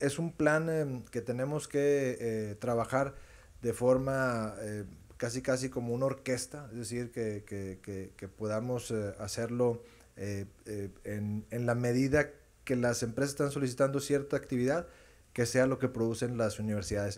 es un plan em, que tenemos que eh, trabajar de forma eh, casi casi como una orquesta, es decir, que, que, que, que podamos eh, hacerlo en, la medida que las empresas están solicitando cierta actividad, que sea lo que producen las universidades.